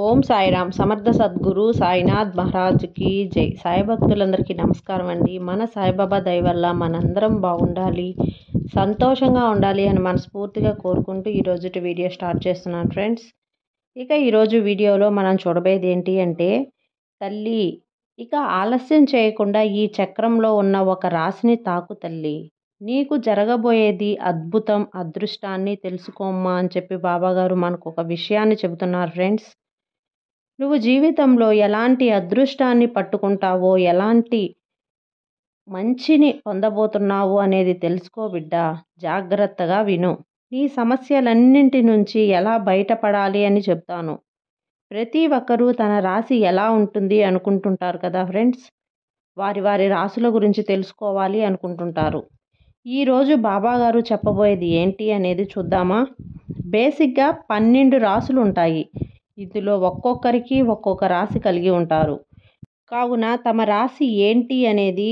ఓం సాయిరామ్ సమర్థ సద్గురు సాయినాథ్ మహారాజ్కి జై సాయి భక్తులందరికీ నమస్కారం అండి మన సాయిబాబా దయ వల్ల మనందరం బాగుండాలి సంతోషంగా ఉండాలి అని మనస్ఫూర్తిగా కోరుకుంటూ ఈరోజు వీడియో స్టార్ట్ చేస్తున్నాను ఫ్రెండ్స్ ఇక ఈరోజు వీడియోలో మనం చూడబోయేది ఏంటి అంటే తల్లి ఇక ఆలస్యం చేయకుండా ఈ చక్రంలో ఉన్న ఒక రాశిని తాకు తల్లి నీకు జరగబోయేది అద్భుతం అదృష్టాన్ని తెలుసుకోమ్మా అని చెప్పి బాబాగారు మనకు ఒక విషయాన్ని చెబుతున్నారు ఫ్రెండ్స్ నువ్వు జీవితంలో ఎలాంటి అదృష్టాన్ని పట్టుకుంటావో ఎలాంటి మంచిని పొందబోతున్నావు అనేది తెలుసుకో బిడ్డ జాగ్రత్తగా విను నీ సమస్యలన్నింటి నుంచి ఎలా బయటపడాలి అని చెప్తాను ప్రతి ఒక్కరూ తన రాశి ఎలా ఉంటుంది అనుకుంటుంటారు కదా ఫ్రెండ్స్ వారి వారి రాసుల గురించి తెలుసుకోవాలి అనుకుంటుంటారు ఈరోజు బాబాగారు చెప్పబోయేది ఏంటి అనేది చూద్దామా బేసిక్గా పన్నెండు రాసులు ఉంటాయి ఇందులో ఒక్కొక్కరికి ఒక్కొక్క రాశి కలిగి ఉంటారు కావున తమ రాశి ఏంటి అనేది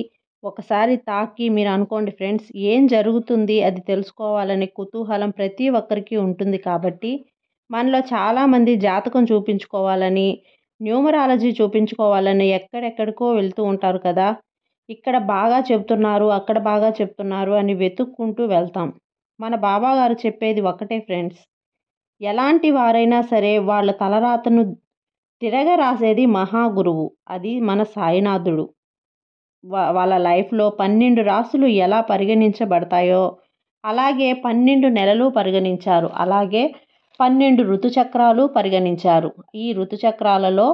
ఒకసారి తాకి మీరు అనుకోండి ఫ్రెండ్స్ ఏం జరుగుతుంది అది తెలుసుకోవాలనే కుతూహలం ప్రతి ఒక్కరికి ఉంటుంది కాబట్టి మనలో చాలామంది జాతకం చూపించుకోవాలని న్యూమరాలజీ చూపించుకోవాలని ఎక్కడెక్కడికో వెళ్తూ ఉంటారు కదా ఇక్కడ బాగా చెప్తున్నారు అక్కడ బాగా చెప్తున్నారు అని వెతుక్కుంటూ వెళ్తాం మన బాబాగారు చెప్పేది ఒకటే ఫ్రెండ్స్ ఎలాంటి వారైనా సరే వాళ్ళ తలరాతను తిరగ రాసేది మహాగురువు అది మన సాయినాథుడు వాళ్ళ లైఫ్లో పన్నెండు రాసులు ఎలా పరిగణించబడతాయో అలాగే పన్నెండు నెలలు పరిగణించారు అలాగే పన్నెండు ఋతుచక్రాలు పరిగణించారు ఈ ఋతుచక్రాలలో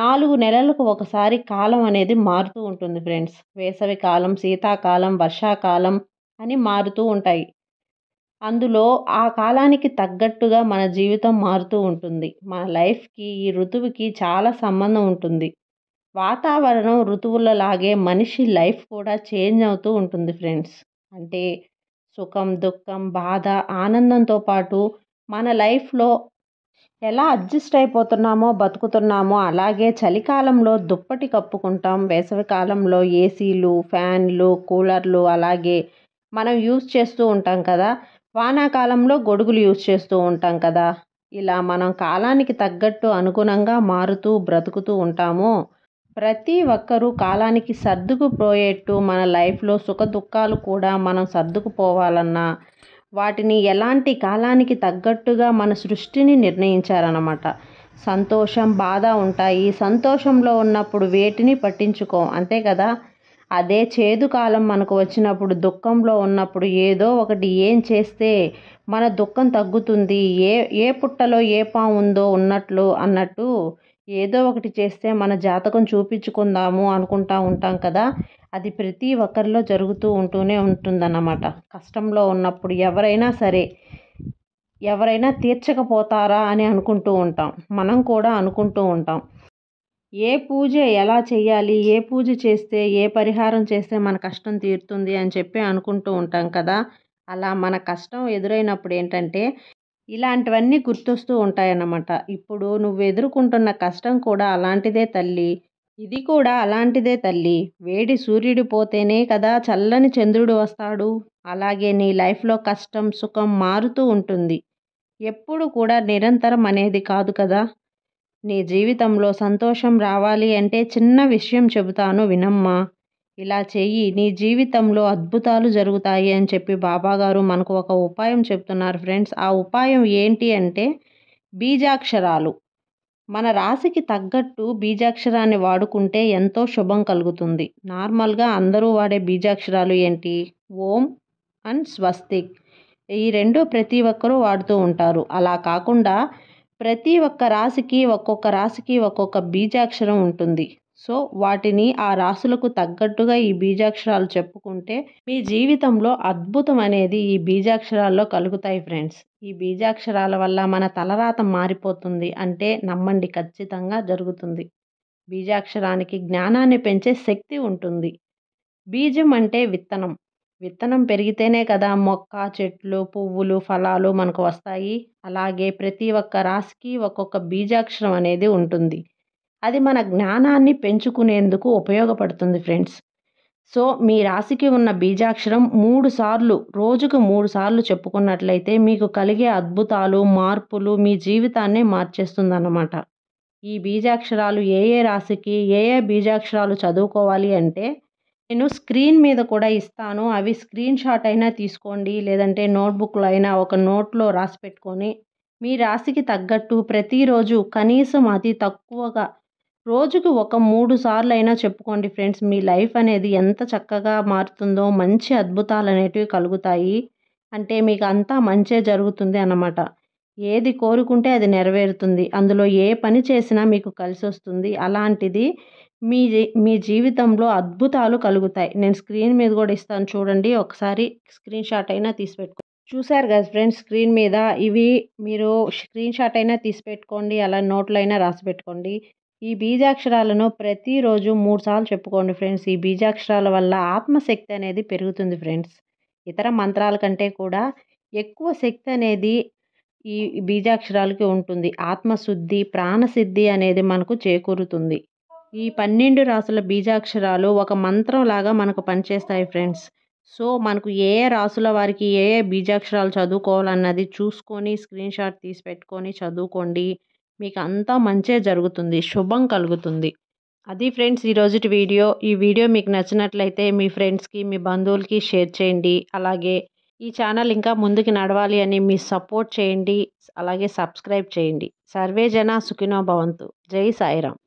నాలుగు నెలలకు ఒకసారి కాలం అనేది మారుతూ ఉంటుంది ఫ్రెండ్స్ వేసవి కాలం శీతాకాలం వర్షాకాలం అని మారుతూ ఉంటాయి అందులో ఆ కాలానికి తగ్గట్టుగా మన జీవితం మారుతూ ఉంటుంది మన లైఫ్కి ఈ ఋతువుకి చాలా సంబంధం ఉంటుంది వాతావరణం ఋతువులలాగే మనిషి లైఫ్ కూడా చేంజ్ అవుతూ ఉంటుంది ఫ్రెండ్స్ అంటే సుఖం దుఃఖం బాధ ఆనందంతో పాటు మన లైఫ్లో ఎలా అడ్జస్ట్ అయిపోతున్నామో బతుకుతున్నామో అలాగే చలికాలంలో దుప్పటి కప్పుకుంటాం వేసవి కాలంలో ఏసీలు ఫ్యాన్లు కూలర్లు అలాగే మనం యూజ్ చేస్తూ ఉంటాం కదా వానాకాలంలో గొడుగులు యూజ్ చేస్తూ ఉంటాం కదా ఇలా మనం కాలానికి తగ్గట్టు అనుగుణంగా మారుతూ బ్రతుకుతూ ఉంటాము ప్రతి ఒక్కరూ కాలానికి సర్దుకుపోయేట్టు మన లైఫ్లో సుఖ దుఃఖాలు కూడా మనం సర్దుకుపోవాలన్నా వాటిని ఎలాంటి కాలానికి తగ్గట్టుగా మన సృష్టిని నిర్ణయించారనమాట సంతోషం బాధ ఉంటాయి సంతోషంలో ఉన్నప్పుడు వేటిని పట్టించుకో అంతే కదా అదే చేదు కాలం మనకు వచ్చినప్పుడు దుఃఖంలో ఉన్నప్పుడు ఏదో ఒకటి ఏం చేస్తే మన దుఃఖం తగ్గుతుంది ఏ ఏ పుట్టలో ఏ పాము ఉందో ఉన్నట్లు అన్నట్టు ఏదో ఒకటి చేస్తే మన జాతకం చూపించుకుందాము అనుకుంటా ఉంటాం కదా అది ప్రతి ఒక్కరిలో జరుగుతూ ఉంటూనే ఉంటుందన్నమాట కష్టంలో ఉన్నప్పుడు ఎవరైనా సరే ఎవరైనా తీర్చకపోతారా అని అనుకుంటూ ఉంటాం మనం కూడా అనుకుంటూ ఉంటాం ఏ పూజ ఎలా చేయాలి ఏ పూజ చేస్తే ఏ పరిహారం చేస్తే మన కష్టం తీరుతుంది అని చెప్పి అనుకుంటూ ఉంటాం కదా అలా మన కష్టం ఎదురైనప్పుడు ఏంటంటే ఇలాంటివన్నీ గుర్తొస్తూ ఉంటాయన్నమాట ఇప్పుడు నువ్వు ఎదుర్కొంటున్న కష్టం కూడా అలాంటిదే తల్లి ఇది కూడా అలాంటిదే తల్లి వేడి సూర్యుడు పోతేనే కదా చల్లని చంద్రుడు వస్తాడు అలాగే నీ లైఫ్లో కష్టం సుఖం మారుతూ ఉంటుంది ఎప్పుడు కూడా నిరంతరం అనేది కాదు కదా నీ జీవితంలో సంతోషం రావాలి అంటే చిన్న విషయం చెబుతాను వినమ్మా ఇలా చెయ్యి నీ జీవితంలో అద్భుతాలు జరుగుతాయి అని చెప్పి బాబాగారు మనకు ఒక ఉపాయం చెప్తున్నారు ఫ్రెండ్స్ ఆ ఉపాయం ఏంటి అంటే బీజాక్షరాలు మన రాశికి తగ్గట్టు బీజాక్షరాన్ని వాడుకుంటే ఎంతో శుభం కలుగుతుంది నార్మల్గా అందరూ వాడే బీజాక్షరాలు ఏంటి ఓం అండ్ స్వస్తిక్ ఈ రెండు ప్రతి ఒక్కరూ వాడుతూ ఉంటారు అలా కాకుండా ప్రతి ఒక్క రాశికి ఒక్కొక్క రాశికి ఒక్కొక్క బీజాక్షరం ఉంటుంది సో వాటిని ఆ రాసులకు తగ్గట్టుగా ఈ బీజాక్షరాలు చెప్పుకుంటే మీ జీవితంలో అద్భుతం అనేది ఈ బీజాక్షరాల్లో కలుగుతాయి ఫ్రెండ్స్ ఈ బీజాక్షరాల వల్ల మన తలరాత మారిపోతుంది అంటే నమ్మండి ఖచ్చితంగా జరుగుతుంది బీజాక్షరానికి జ్ఞానాన్ని పెంచే శక్తి ఉంటుంది బీజం అంటే విత్తనం విత్తనం పెరిగితేనే కదా మొక్క చెట్లు పువ్వులు ఫలాలు మనకు వస్తాయి అలాగే ప్రతి ఒక్క రాశికి ఒక్కొక్క బీజాక్షరం అనేది ఉంటుంది అది మన జ్ఞానాన్ని పెంచుకునేందుకు ఉపయోగపడుతుంది ఫ్రెండ్స్ సో మీ రాశికి ఉన్న బీజాక్షరం మూడు సార్లు రోజుకు మూడు సార్లు చెప్పుకున్నట్లయితే మీకు కలిగే అద్భుతాలు మార్పులు మీ జీవితాన్నే మార్చేస్తుందన్నమాట ఈ బీజాక్షరాలు ఏ ఏ రాశికి ఏ ఏ బీజాక్షరాలు చదువుకోవాలి అంటే నేను స్క్రీన్ మీద కూడా ఇస్తాను అవి స్క్రీన్ షాట్ అయినా తీసుకోండి లేదంటే నోట్బుక్లో అయినా ఒక నోట్లో రాసి పెట్టుకొని మీ రాశికి తగ్గట్టు ప్రతిరోజు కనీసం అతి తక్కువగా రోజుకు ఒక మూడు సార్లు అయినా చెప్పుకోండి ఫ్రెండ్స్ మీ లైఫ్ అనేది ఎంత చక్కగా మారుతుందో మంచి అద్భుతాలు అనేటివి కలుగుతాయి అంటే మీకు అంతా మంచే జరుగుతుంది అన్నమాట ఏది కోరుకుంటే అది నెరవేరుతుంది అందులో ఏ పని చేసినా మీకు కలిసి వస్తుంది అలాంటిది మీ మీ జీవితంలో అద్భుతాలు కలుగుతాయి నేను స్క్రీన్ మీద కూడా ఇస్తాను చూడండి ఒకసారి స్క్రీన్ షాట్ అయినా తీసి చూసారు కదా ఫ్రెండ్స్ స్క్రీన్ మీద ఇవి మీరు స్క్రీన్ షాట్ అయినా తీసి పెట్టుకోండి అలా నోట్లైనా రాసి పెట్టుకోండి ఈ బీజాక్షరాలను ప్రతిరోజు మూడుసార్లు చెప్పుకోండి ఫ్రెండ్స్ ఈ బీజాక్షరాల వల్ల ఆత్మశక్తి అనేది పెరుగుతుంది ఫ్రెండ్స్ ఇతర మంత్రాల కంటే కూడా ఎక్కువ శక్తి అనేది ఈ బీజాక్షరాలకి ఉంటుంది ఆత్మశుద్ధి ప్రాణసిద్ధి అనేది మనకు చేకూరుతుంది ఈ పన్నెండు రాసుల బీజాక్షరాలు ఒక మంత్రం లాగా మనకు పనిచేస్తాయి ఫ్రెండ్స్ సో మనకు ఏ ఏ రాసుల వారికి ఏ ఏ బీజాక్షరాలు చదువుకోవాలన్నది చూసుకొని స్క్రీన్ షాట్ తీసి పెట్టుకొని చదువుకోండి మీకు అంతా మంచే జరుగుతుంది శుభం కలుగుతుంది అది ఫ్రెండ్స్ ఈరోజుటి వీడియో ఈ వీడియో మీకు నచ్చినట్లయితే మీ ఫ్రెండ్స్కి మీ బంధువులకి షేర్ చేయండి అలాగే ఈ ఛానల్ ఇంకా ముందుకు నడవాలి అని మీ సపోర్ట్ చేయండి అలాగే సబ్స్క్రైబ్ చేయండి సర్వేజన సుఖినో భవంతు జై సాయిరామ్